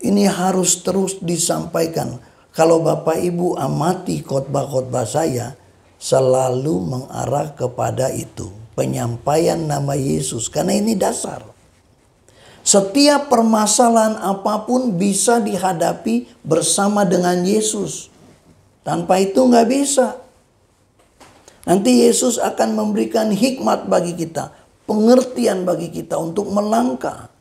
Ini harus terus disampaikan. Kalau Bapak Ibu amati khotbah-khotbah saya selalu mengarah kepada itu, penyampaian nama Yesus karena ini dasar. Setiap permasalahan apapun bisa dihadapi bersama dengan Yesus. Tanpa itu nggak bisa. Nanti Yesus akan memberikan hikmat bagi kita, pengertian bagi kita untuk melangkah.